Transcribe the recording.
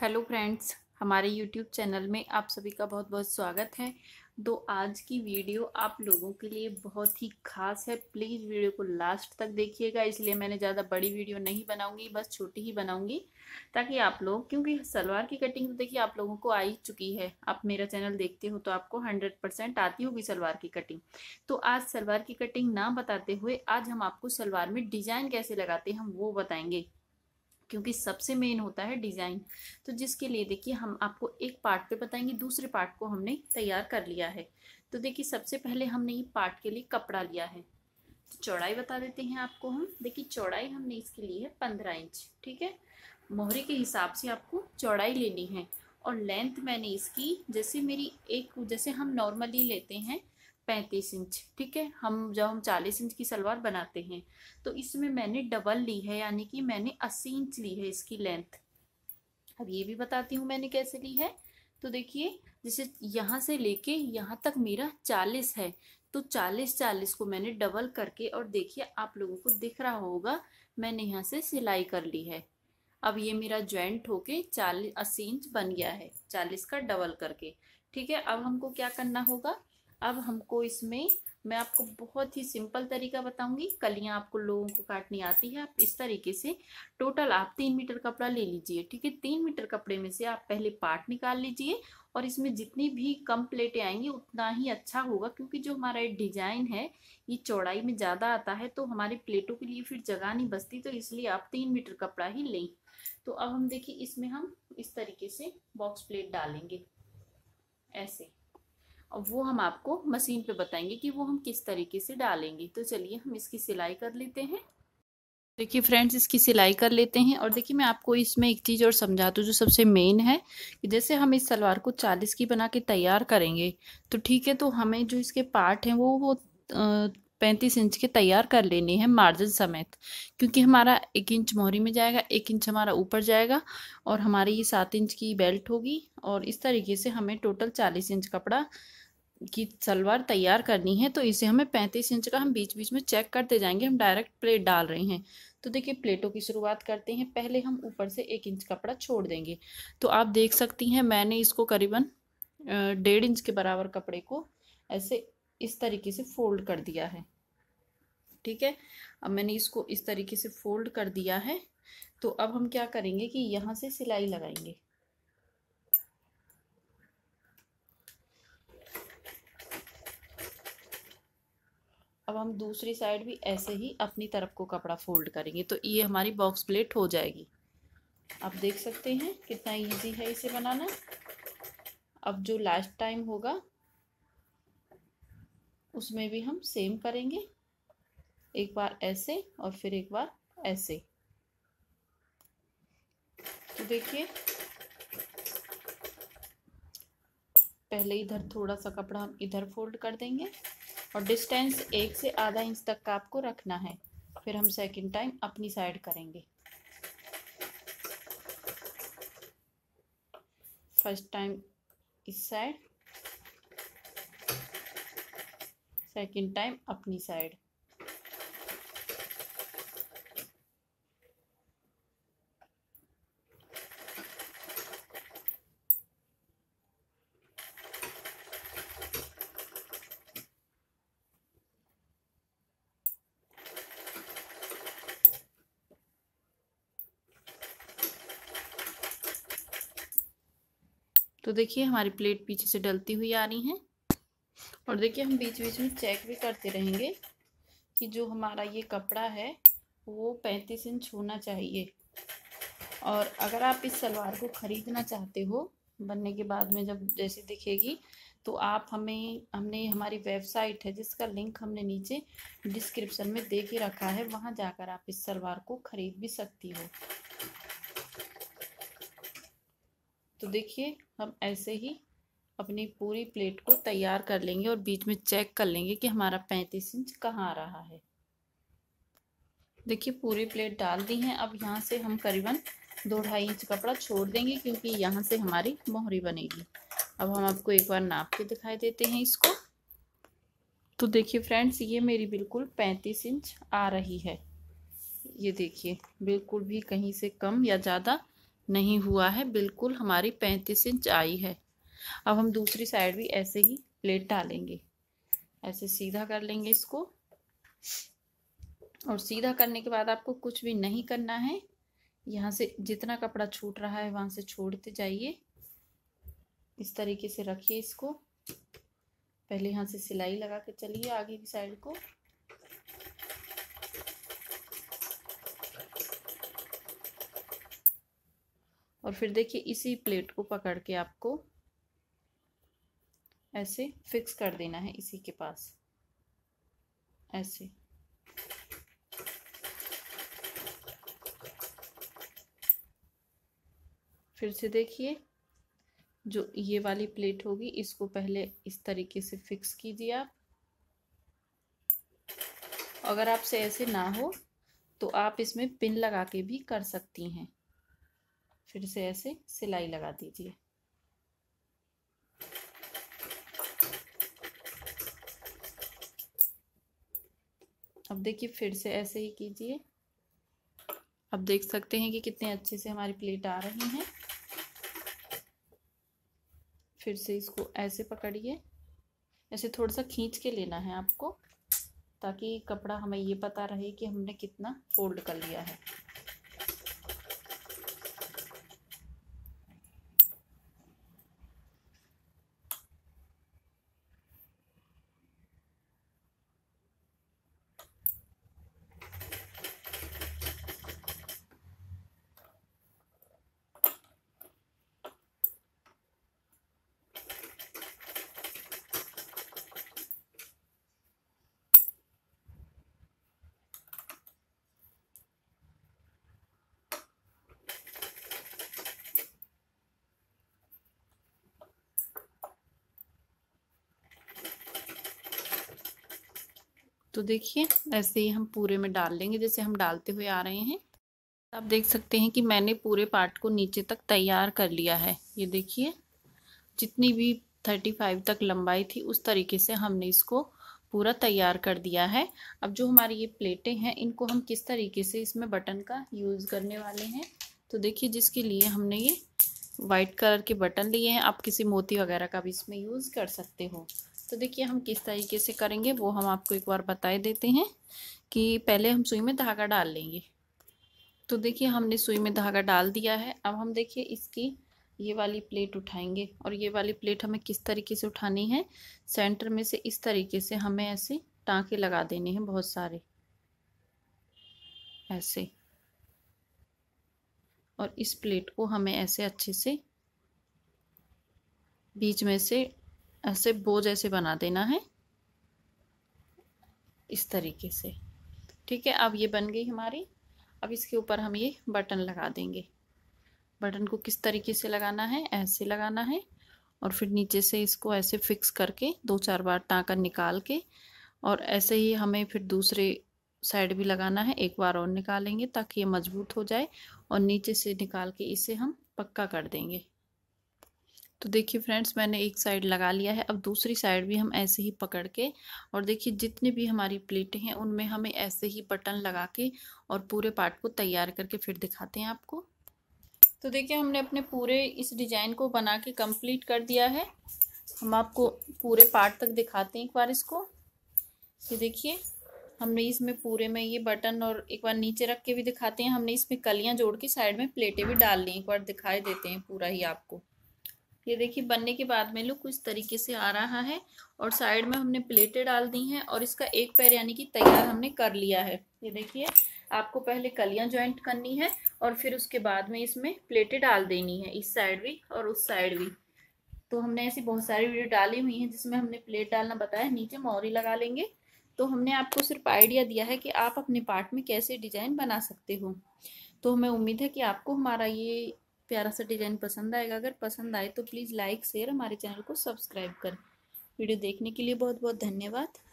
hello friends हमारे YouTube channel में आप सभी का बहुत बहुत स्वागत है तो आज की वीडियो आप लोगों के लिए बहुत ही खास है प्लीज़ वीडियो को लास्ट तक देखिएगा इसलिए मैंने ज़्यादा बड़ी वीडियो नहीं बनाऊंगी बस छोटी ही बनाऊंगी ताकि आप लोग क्योंकि सलवार की कटिंग तो देखिए आप लोगों को आ ही चुकी है आप मेरा चैनल देखते हो तो आपको हंड्रेड परसेंट आती होगी सलवार की कटिंग तो आज सलवार की कटिंग ना बताते हुए आज हम आपको सलवार में डिजाइन कैसे लगाते हैं हम वो बताएंगे क्योंकि सबसे मेन होता है डिज़ाइन तो जिसके लिए देखिए हम आपको एक पार्ट पे बताएंगे दूसरे पार्ट को हमने तैयार कर लिया है तो देखिए सबसे पहले हमने ये पार्ट के लिए कपड़ा लिया है तो चौड़ाई बता देते हैं आपको हम देखिए चौड़ाई हमने इसके लिए है पंद्रह इंच ठीक है मोहरे के हिसाब से आपको चौड़ाई लेनी है और लेंथ मैंने इसकी जैसे मेरी एक जैसे हम नॉर्मली लेते हैं पैंतीस इंच ठीक है हम जब हम चालीस इंच की सलवार बनाते हैं तो इसमें मैंने डबल ली है यानी कि मैंने अस्सी इंच ली है इसकी लेंथ अब ये भी बताती हूँ मैंने कैसे ली है तो देखिए जैसे यहाँ से लेके यहाँ तक मेरा चालीस है तो चालीस चालीस को मैंने डबल करके और देखिए आप लोगों को दिख रहा होगा मैंने यहाँ से सिलाई कर ली है अब ये मेरा ज्वाइंट होके चालीस अस्सी इंच बन गया है चालीस का डबल करके ठीक है अब हमको क्या करना होगा अब हमको इसमें मैं आपको बहुत ही सिंपल तरीका बताऊंगी कलियां आपको लोगों को काटनी आती है आप इस तरीके से टोटल आप तीन मीटर कपड़ा ले लीजिए ठीक है तीन मीटर कपड़े में से आप पहले पार्ट निकाल लीजिए और इसमें जितनी भी कम प्लेटें आएंगी उतना ही अच्छा होगा क्योंकि जो हमारा डिजाइन है ये चौड़ाई में ज़्यादा आता है तो हमारे प्लेटों के लिए फिर जगह नहीं बचती तो इसलिए आप तीन मीटर कपड़ा ही लें तो अब हम देखिए इसमें हम इस तरीके से बॉक्स प्लेट डालेंगे ऐसे और वो हम आपको मशीन पे बताएंगे कि वो हम किस तरीके से डालेंगे तो चलिए हम इसकी सिलाई कर लेते हैं देखिए फ्रेंड्स इसकी सिलाई कर लेते हैं और देखिए मैं आपको इसमें एक चीज़ और समझा दूँ जो सबसे मेन है कि जैसे हम इस सलवार को चालीस की बना के तैयार करेंगे तो ठीक है तो हमें जो इसके पार्ट हैं वो वो पैंतीस इंच के तैयार कर लेने हैं मार्जिन समेत क्योंकि हमारा एक इंच मोहरी में जाएगा एक इंच हमारा ऊपर जाएगा और हमारी ये सात इंच की बेल्ट होगी और इस तरीके से हमें टोटल चालीस इंच कपड़ा की सलवार तैयार करनी है तो इसे हमें पैंतीस इंच का हम बीच बीच में चेक करते जाएंगे हम डायरेक्ट प्लेट डाल रहे हैं तो देखिए प्लेटों की शुरुआत करते हैं पहले हम ऊपर से एक इंच कपड़ा छोड़ देंगे तो आप देख सकती हैं मैंने इसको करीबन डेढ़ इंच के बराबर कपड़े को ऐसे इस तरीके से फोल्ड कर दिया है ठीक है अब मैंने इसको इस तरीके से फोल्ड कर दिया है तो अब हम क्या करेंगे कि यहाँ से सिलाई लगाएंगे अब हम दूसरी साइड भी ऐसे ही अपनी तरफ को कपड़ा फोल्ड करेंगे तो ये हमारी बॉक्स प्लेट हो जाएगी आप देख सकते हैं कितना इजी है इसे बनाना अब जो लास्ट टाइम होगा उसमें भी हम सेम करेंगे एक बार ऐसे और फिर एक बार ऐसे तो देखिए पहले इधर थोड़ा सा कपड़ा हम इधर फोल्ड कर देंगे और डिस्टेंस एक से आधा इंच तक का आपको रखना है फिर हम सेकंड टाइम अपनी साइड करेंगे फर्स्ट टाइम इस साइड सेकेंड टाइम अपनी साइड तो देखिए हमारी प्लेट पीछे से डलती हुई आ रही है और देखिए हम बीच बीच में चेक भी करते रहेंगे कि जो हमारा ये कपड़ा है वो पैंतीस इंच होना चाहिए और अगर आप इस सलवार को ख़रीदना चाहते हो बनने के बाद में जब जैसे दिखेगी तो आप हमें हमने हमारी वेबसाइट है जिसका लिंक हमने नीचे डिस्क्रिप्शन में दे के रखा है वहाँ जाकर आप इस सलवार को ख़रीद भी सकती हो तो देखिए हम ऐसे ही अपनी पूरी प्लेट को तैयार कर लेंगे और बीच में चेक कर लेंगे कि हमारा पैंतीस इंच कहाँ आ रहा है देखिए पूरी प्लेट डाल दी है अब यहाँ से हम करीबन दो ढाई इंच कपड़ा छोड़ देंगे क्योंकि यहाँ से हमारी मोहरी बनेगी अब हम आपको एक बार नाप के दिखाई देते हैं इसको तो देखिए फ्रेंड्स ये मेरी बिल्कुल पैंतीस इंच आ रही है ये देखिए बिल्कुल भी कहीं से कम या ज़्यादा नहीं हुआ है बिल्कुल हमारी पैंतीस इंच आई है अब हम दूसरी साइड भी ऐसे ही प्लेट डालेंगे ऐसे सीधा कर लेंगे इसको और सीधा करने के बाद आपको कुछ भी नहीं करना है यहाँ से जितना कपड़ा छूट रहा है वहाँ से छोड़ते जाइए इस तरीके से रखिए इसको पहले यहाँ से सिलाई लगा के चलिए आगे की साइड को और फिर देखिए इसी प्लेट को पकड़ के आपको ऐसे फिक्स कर देना है इसी के पास ऐसे फिर से देखिए जो ये वाली प्लेट होगी इसको पहले इस तरीके से फिक्स कीजिए आप अगर आपसे ऐसे ना हो तो आप इसमें पिन लगा के भी कर सकती हैं फिर से ऐसे सिलाई लगा दीजिए अब देखिए फिर से ऐसे ही कीजिए अब देख सकते हैं कि कितने अच्छे से हमारी प्लेट आ रही हैं फिर से इसको ऐसे पकड़िए ऐसे थोड़ा सा खींच के लेना है आपको ताकि कपड़ा हमें ये पता रहे कि हमने कितना फोल्ड कर लिया है तो देखिए ऐसे ही हम पूरे में डाल लेंगे जैसे हम डालते हुए आ रहे हैं आप देख सकते हैं कि मैंने पूरे पार्ट को नीचे तक तैयार कर लिया है ये देखिए जितनी भी थर्टी फाइव तक लंबाई थी उस तरीके से हमने इसको पूरा तैयार कर दिया है अब जो हमारी ये प्लेटें हैं इनको हम किस तरीके से इसमें बटन का यूज़ करने वाले हैं तो देखिए जिसके लिए हमने ये वाइट कलर के बटन लिए हैं आप किसी मोती वगैरह का भी इसमें यूज़ कर सकते हो तो देखिए हम किस तरीके से करेंगे वो हम आपको एक बार बताए देते हैं कि पहले हम सुई में धागा डाल लेंगे तो देखिए हमने सुई में धागा डाल दिया है अब हम देखिए इसकी ये वाली प्लेट उठाएंगे और ये वाली प्लेट हमें किस तरीके से उठानी है सेंटर में से इस तरीके से हमें ऐसे टाँके लगा देने हैं बहुत सारे ऐसे और इस प्लेट को हमें ऐसे अच्छे से बीच में से ऐसे बो जैसे बना देना है इस तरीके से ठीक है अब ये बन गई हमारी अब इसके ऊपर हम ये बटन लगा देंगे बटन को किस तरीके से लगाना है ऐसे लगाना है और फिर नीचे से इसको ऐसे फिक्स करके दो चार बार टाँकर निकाल के और ऐसे ही हमें फिर दूसरे साइड भी लगाना है एक बार और निकालेंगे ताकि ये मजबूत हो जाए और नीचे से निकाल के इसे हम पक्का कर देंगे तो देखिए फ्रेंड्स मैंने एक साइड लगा लिया है अब दूसरी साइड भी हम ऐसे ही पकड़ के और देखिए जितनी भी हमारी प्लेटें हैं उनमें हमें ऐसे ही बटन लगा के और पूरे पार्ट को तैयार करके फिर दिखाते हैं आपको तो देखिए हमने अपने पूरे इस डिज़ाइन को बना के कंप्लीट कर दिया है हम आपको पूरे पार्ट तक दिखाते हैं एक बार इसको ये देखिए हमने इसमें पूरे में ये बटन और एक बार नीचे रख के भी दिखाते हैं हमने इसमें कलियां जोड़ के साइड में प्लेटें भी डाल ली एक बार दिखाई देते हैं पूरा ही आपको ये देखिए बनने के बाद में लुक कुछ तरीके से आ रहा है और साइड में हमने प्लेटें डाल दी हैं और इसका एक पैर यानी कि तैयार हमने कर लिया है ये देखिए आपको पहले कलियां ज्वाइंट करनी है और फिर उसके बाद में इसमें प्लेटें डाल देनी है इस साइड भी और उस साइड भी तो हमने ऐसी बहुत सारी वीडियो डाली हुई है जिसमें हमने प्लेट डालना बताया नीचे मोरी लगा लेंगे तो हमने आपको सिर्फ आइडिया दिया है कि आप अपने पार्ट में कैसे डिजाइन बना सकते हो तो हमें उम्मीद है कि आपको हमारा ये प्यारा सा डिज़ाइन पसंद आएगा अगर पसंद आए तो प्लीज़ लाइक शेयर हमारे चैनल को सब्सक्राइब करें वीडियो देखने के लिए बहुत बहुत धन्यवाद